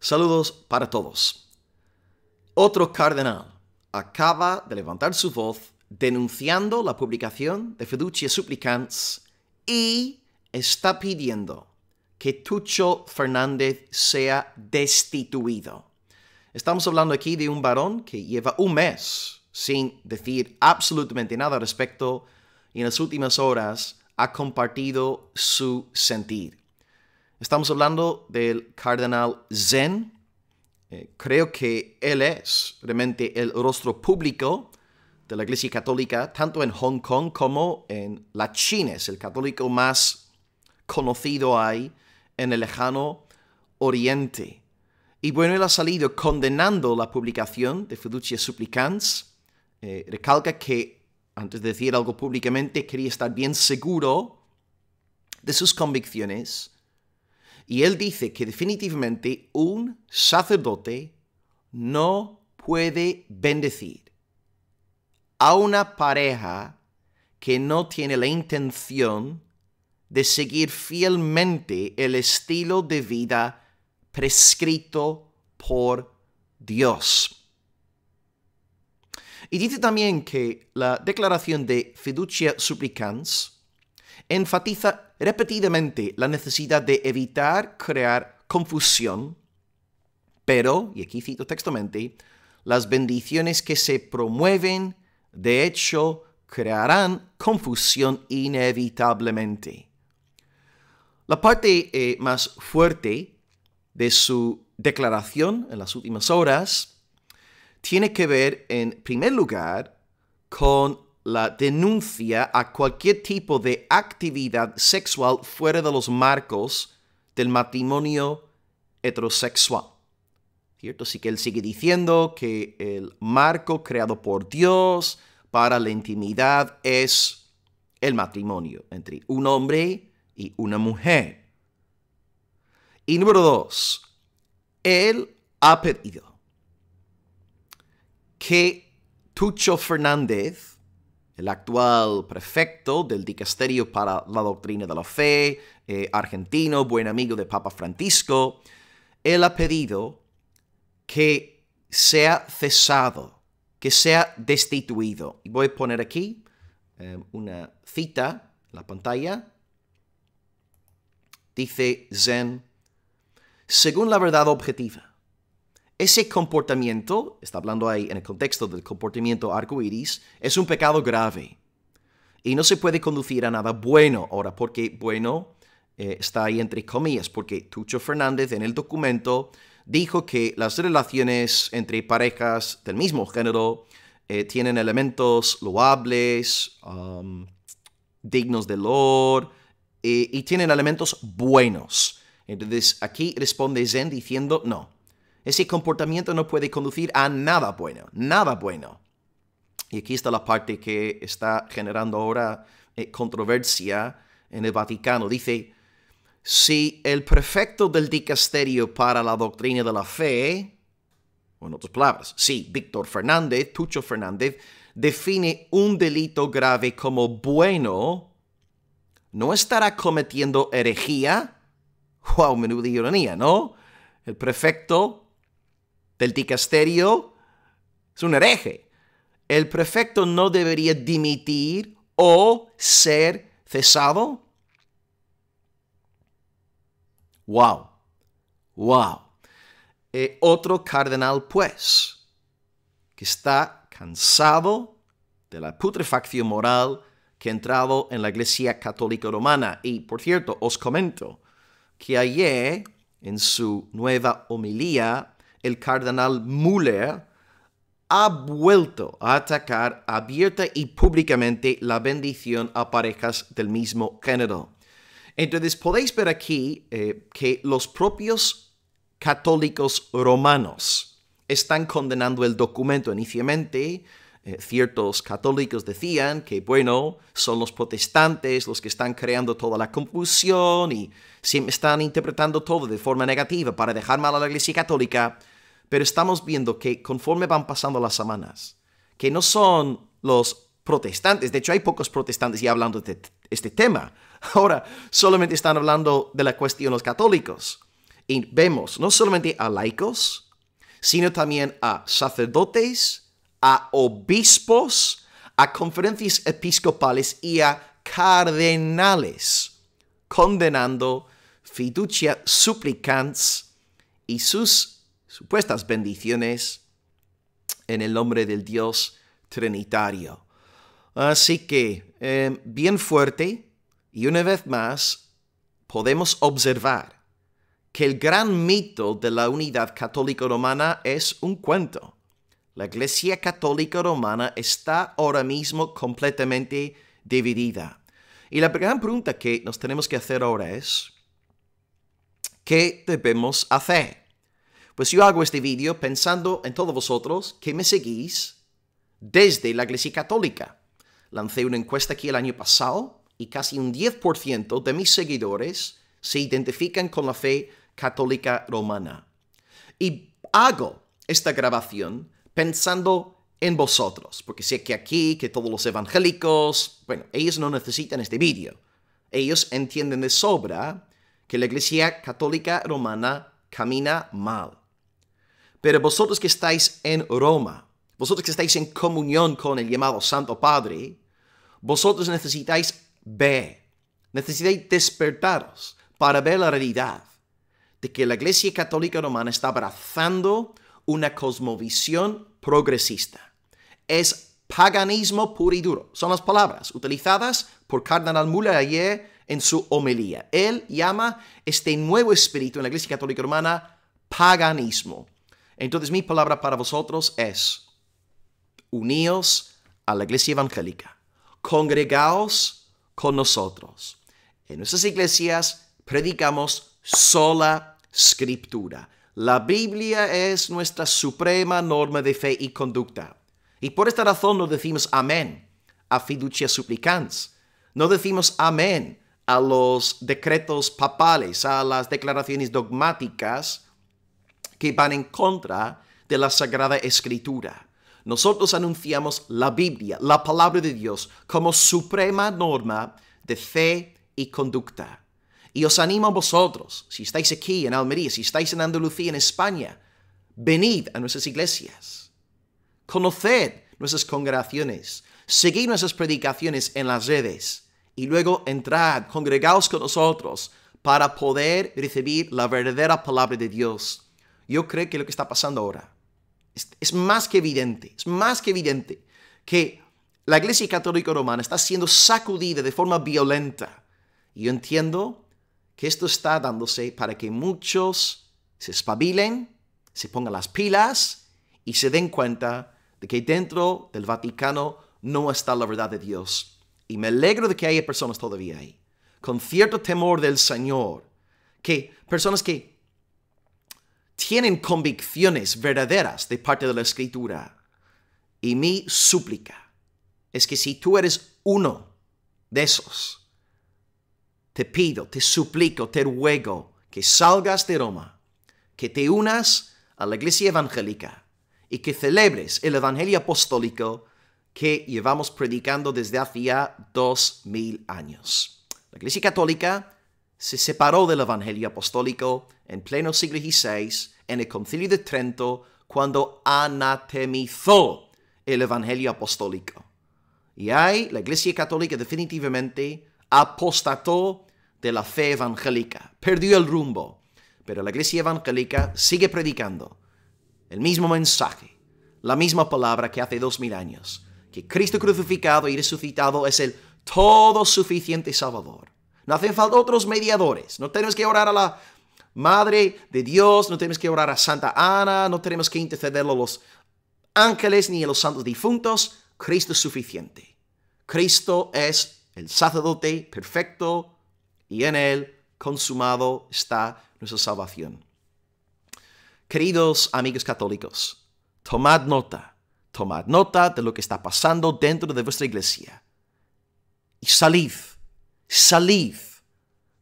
Saludos para todos. Otro cardenal acaba de levantar su voz denunciando la publicación de Fiducia suplicants y está pidiendo que Tucho Fernández sea destituido. Estamos hablando aquí de un varón que lleva un mes sin decir absolutamente nada al respecto y en las últimas horas ha compartido su sentir. Estamos hablando del cardenal Zen. Eh, creo que él es realmente el rostro público de la Iglesia Católica, tanto en Hong Kong como en la China. Es el católico más conocido ahí en el lejano Oriente. Y bueno, él ha salido condenando la publicación de Fiducia Suplicans. Eh, recalca que, antes de decir algo públicamente, quería estar bien seguro de sus convicciones y él dice que definitivamente un sacerdote no puede bendecir a una pareja que no tiene la intención de seguir fielmente el estilo de vida prescrito por Dios. Y dice también que la declaración de fiducia supplicans enfatiza repetidamente la necesidad de evitar crear confusión, pero, y aquí cito textualmente, las bendiciones que se promueven, de hecho, crearán confusión inevitablemente. La parte eh, más fuerte de su declaración en las últimas horas tiene que ver, en primer lugar, con la denuncia a cualquier tipo de actividad sexual fuera de los marcos del matrimonio heterosexual. ¿Cierto? Así que él sigue diciendo que el marco creado por Dios para la intimidad es el matrimonio entre un hombre y una mujer. Y número dos, él ha pedido que Tucho Fernández el actual prefecto del Dicasterio para la Doctrina de la Fe, eh, argentino, buen amigo de Papa Francisco, él ha pedido que sea cesado, que sea destituido. Y voy a poner aquí eh, una cita en la pantalla. Dice Zen, según la verdad objetiva, ese comportamiento, está hablando ahí en el contexto del comportamiento arcoíris, es un pecado grave y no se puede conducir a nada bueno. Ahora, porque bueno eh, está ahí entre comillas, porque Tucho Fernández en el documento dijo que las relaciones entre parejas del mismo género eh, tienen elementos loables, um, dignos de Lord, eh, y tienen elementos buenos. Entonces aquí responde Zen diciendo, no, ese comportamiento no puede conducir a nada bueno, nada bueno. Y aquí está la parte que está generando ahora eh, controversia en el Vaticano. Dice, si el prefecto del dicasterio para la doctrina de la fe, o en otras palabras, si Víctor Fernández, Tucho Fernández, define un delito grave como bueno, ¿no estará cometiendo herejía? ¡Wow! Menuda ironía, ¿no? El prefecto del dicasterio es un hereje. El prefecto no debería dimitir o ser cesado. Wow, wow. Eh, otro cardenal, pues, que está cansado de la putrefacción moral que ha entrado en la Iglesia Católica Romana. Y, por cierto, os comento que ayer, en su nueva homilía el cardenal Müller, ha vuelto a atacar abierta y públicamente la bendición a parejas del mismo género. Entonces podéis ver aquí eh, que los propios católicos romanos están condenando el documento inicialmente. Eh, ciertos católicos decían que, bueno, son los protestantes los que están creando toda la confusión y siempre están interpretando todo de forma negativa para dejar mal a la Iglesia Católica. Pero estamos viendo que conforme van pasando las semanas, que no son los protestantes, de hecho hay pocos protestantes ya hablando de este tema, ahora solamente están hablando de la cuestión los católicos. Y vemos no solamente a laicos, sino también a sacerdotes, a obispos, a conferencias episcopales y a cardenales, condenando fiducia supplicans y sus supuestas bendiciones en el nombre del Dios Trinitario. Así que, eh, bien fuerte, y una vez más, podemos observar que el gran mito de la unidad católica romana es un cuento. La Iglesia Católica Romana está ahora mismo completamente dividida. Y la gran pregunta que nos tenemos que hacer ahora es, ¿qué debemos hacer? Pues yo hago este vídeo pensando en todos vosotros que me seguís desde la Iglesia Católica. Lancé una encuesta aquí el año pasado y casi un 10% de mis seguidores se identifican con la fe católica romana. Y hago esta grabación pensando en vosotros, porque sé que aquí, que todos los evangélicos, bueno, ellos no necesitan este vídeo. Ellos entienden de sobra que la Iglesia Católica Romana camina mal. Pero vosotros que estáis en Roma, vosotros que estáis en comunión con el llamado Santo Padre, vosotros necesitáis ver, necesitáis despertaros para ver la realidad de que la Iglesia Católica Romana está abrazando una cosmovisión progresista. Es paganismo puro y duro. Son las palabras utilizadas por Cardenal Müller ayer en su homilía. Él llama este nuevo espíritu en la Iglesia Católica Romana paganismo. Entonces mi palabra para vosotros es, uníos a la iglesia evangélica, congregaos con nosotros. En nuestras iglesias predicamos sola escritura. La Biblia es nuestra suprema norma de fe y conducta. Y por esta razón no decimos amén a fiducia supplicans. No decimos amén a los decretos papales, a las declaraciones dogmáticas que van en contra de la Sagrada Escritura. Nosotros anunciamos la Biblia, la palabra de Dios, como suprema norma de fe y conducta. Y os animo a vosotros, si estáis aquí en Almería, si estáis en Andalucía, en España, venid a nuestras iglesias. Conoced nuestras congregaciones, seguid nuestras predicaciones en las redes y luego entrad, congregaos con nosotros para poder recibir la verdadera palabra de Dios yo creo que lo que está pasando ahora es, más que evidente, es más que evidente que la Iglesia Católica Romana está siendo sacudida de forma violenta. Y yo entiendo que esto está dándose para que muchos se espabilen, se pongan las pilas y se den cuenta de que dentro del Vaticano no está la verdad de Dios. Y me alegro de que haya personas todavía ahí, con cierto temor del Señor, que personas que tienen convicciones verdaderas de parte de la escritura. Y mi súplica es que si tú eres uno de esos, te pido, te suplico, te ruego que salgas de Roma, que te unas a la iglesia evangélica y que celebres el Evangelio apostólico que llevamos predicando desde hacía dos mil años. La iglesia católica se separó del Evangelio Apostólico en pleno siglo XVI en el Concilio de Trento cuando anatemizó el Evangelio Apostólico. Y ahí la Iglesia Católica definitivamente apostató de la fe evangélica, perdió el rumbo. Pero la Iglesia Evangélica sigue predicando el mismo mensaje, la misma palabra que hace dos mil años, que Cristo crucificado y resucitado es el todo suficiente Salvador no hacen falta otros mediadores. No tenemos que orar a la Madre de Dios, no tenemos que orar a Santa Ana, no tenemos que interceder a los ángeles ni a los santos difuntos. Cristo es suficiente. Cristo es el sacerdote perfecto y en él consumado está nuestra salvación. Queridos amigos católicos, tomad nota, tomad nota de lo que está pasando dentro de vuestra iglesia y salid Salid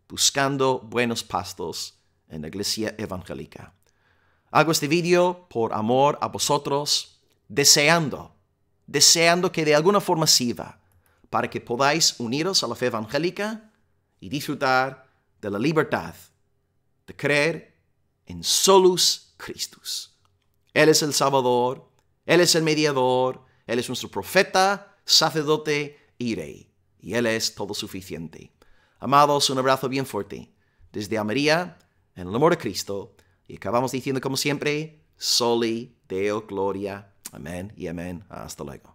buscando buenos pastos en la iglesia evangélica. Hago este vídeo por amor a vosotros, deseando, deseando que de alguna forma sirva para que podáis uniros a la fe evangélica y disfrutar de la libertad de creer en solus Christus. Él es el Salvador, Él es el mediador, Él es nuestro profeta, sacerdote y rey y Él es todo suficiente. Amados, un abrazo bien fuerte. Desde Amaría, en el amor de Cristo, y acabamos diciendo como siempre, soli deo gloria. Amén y amén. Hasta luego.